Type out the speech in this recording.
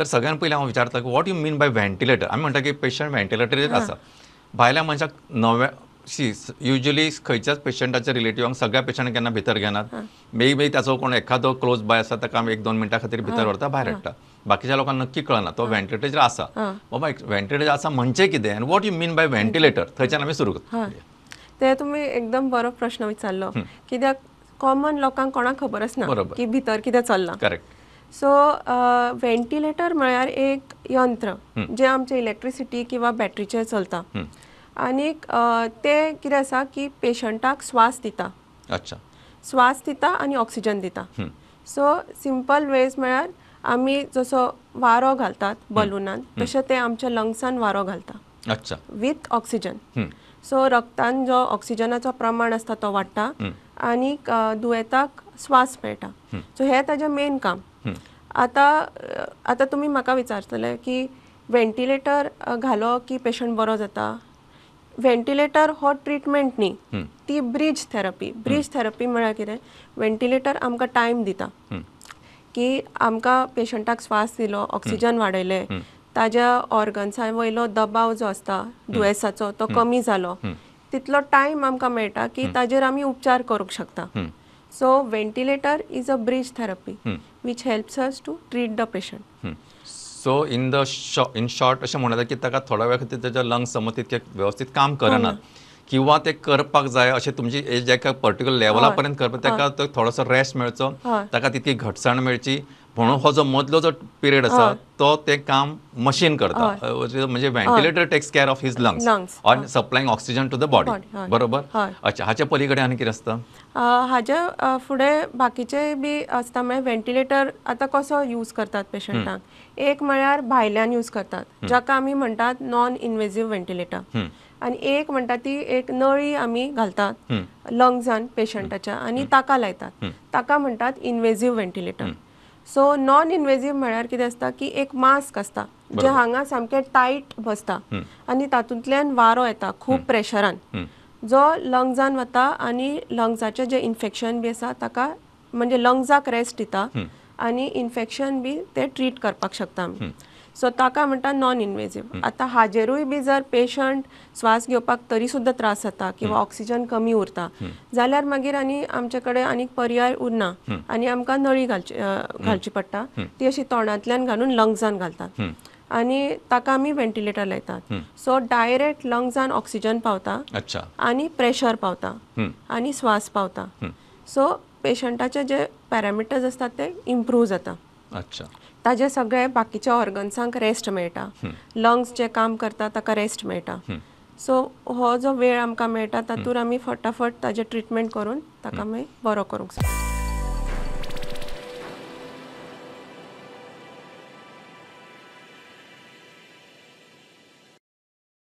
तर सगळ्यांना पहिले हांव विचारता की what you mean by ventilator आमी म्हणटा की पेशंट व्हेंटिलेटरीर आसा भायल्या मनशाक नव्या शी युजली खंयच्याच पेशंटाच्या रिलेटिव्हांक सगळ्या पेशंट केन्ना भितर घेनात मे बेगी ताचो कोण एखादो क्लोज बाय आसा ताका एक दोन मिनटां खातीर भितर व्हरता भायर हाडटा बाकीच्या लोकांना नक्की कळना तो व्हेंटिलेटर आसा बाबा व्हेंटिलेटर आसा म्हणजे कितें आनी what you mean by ventilator थंयच्यान आमी सुरू करता ते तुम्ही एकदम बरो प्रश्न विचारलो कित्याक कॉमन लोकांक कोणाक खबर आसना की भितर कितें चल्लां करेक्ट सो वेंटिलेटर uh, म्हळ्यार एक यंत्र जे आमचे इलेक्ट्रिसिटी किंवा बॅटरीचेर चलता आणि ते कितें आसा की पेशंटाक स्वास दिता अच्छा स्वास दिता आनी ऑक्सिजन दिता सो सिंपल वेज म्हळ्यार आमी जसो वारो घालतात बलूनान तशें ते आमच्या लंग्सान वारो घालता अच्छा विथ ऑक्सिजन सो रक्तान जो ऑक्सिजनाचो प्रमाण आसता तो वाडटा आनी दुयेंताक स्वास मेळटा सो हे ताजे मेन काम आता आता तुम्ही म्हाका विचारतले की वेंटिलेटर घालो की पेशंट बरो जाता वेंटिलेटर हो ट्रिटमेंट न्ही ती bridge therapy bridge therapy therapy म्हळ्यार कितें वेंटिलेटर आमकां टायम दिता की आमकां पेशंटाक श्वास दिलो ऑक्सिजन वाडयले ताज्या ऑर्गन्सा वयलो दबाव जो आसता दुयेंसाचो तो कमी जालो तितलो टायम आमकां मेळटा की ताजेर आमी उपचार करूंक शकता So ventilator is a bridge therapy hmm. which helps us to treat the patient. Hmm. So in the शॉ इन शॉर्ट अशें म्हणटा की ताका थोड्या वेळा खातीर तेजे लंग्स समज तितके वेवस्थीत काम हो करनात किंवा ते करपाक जाय अशें तुमची जेका पर्टिक्युलर लेवला पर्यंत करपाक ताका थोडोसो रेस्ट मेळचो ताका तितकी घटसाण मेळची म्हणून हो जो मदलो जो पिरियड आसा तो ते काम मशीन करता म्हणजे ventilator takes care of his lungs on supplying oxygen to the body बरोबर अच्छा हाच्या पलीकडे आणखी कितें आसता हाज्या फुडें बाकीचे बी आसता म्हणजे व्हेंटिलेटर आता कसो यूज करतात पेशंटांक एक म्हळ्यार भायल्यान यूज करतात जाका आम्ही म्हणटात नॉन इन्वेझिव्ह व्हेंटिलेटर आणि एक म्हणटा ती एक नळी आम्ही घालतात लंग्सान पेशंटाच्या आणि ताका लायतात ताका म्हणतात invasive ventilator so non invasive म्हळ्यार कितें आसता की एक मास्क आसता जे हांगा सामकें टायट बसता आनी तातूंतल्यान वारो येता खूब प्रेशरान जो लंग्सान वता आनी लंग्साचे जे इन्फेक्शन बी आसा ताका म्हणजे लंग्साक रेस्ट दिता आनी इन्फेक्शन बी ते ट्रीट करपाक शकता आमी सो ताका म्हणटा नॉन इनवेजीव आतां हाजेरूय बी जर पेशंट श्वास घेवपाक तरी सुद्दां त्रास जाता किंवा ऑक्सिजन कमी उरता जाल्यार मागीर आनी आमचे कडेन आनी पर्याय उरना आनी आमकां नळी घालची घालची पडटा ती अशी तोंडांतल्यान घालून लंग्सान घालतात आनी ताका आमी वेंटिलेटर लायतात सो डायरेक्ट लंग्जान ऑक्सिजन पावता आनी प्रेशर पावता आनी श्वास पावता सो पेशंटाचे जे पॅरामिटर्स असतात ते इम्प्रूव जाता अच्छा ताजे सगळे बाकीच्या ऑर्गन्सांक रेस्ट मेळटा लंग्स जे काम करता ताका रेस्ट मेळटा सो हो जो वेळ आमकां मेळटा तातूंत आमी फटाफट ताजे ट्रिटमेंट करून ताका मागीर बरो करूंक शकता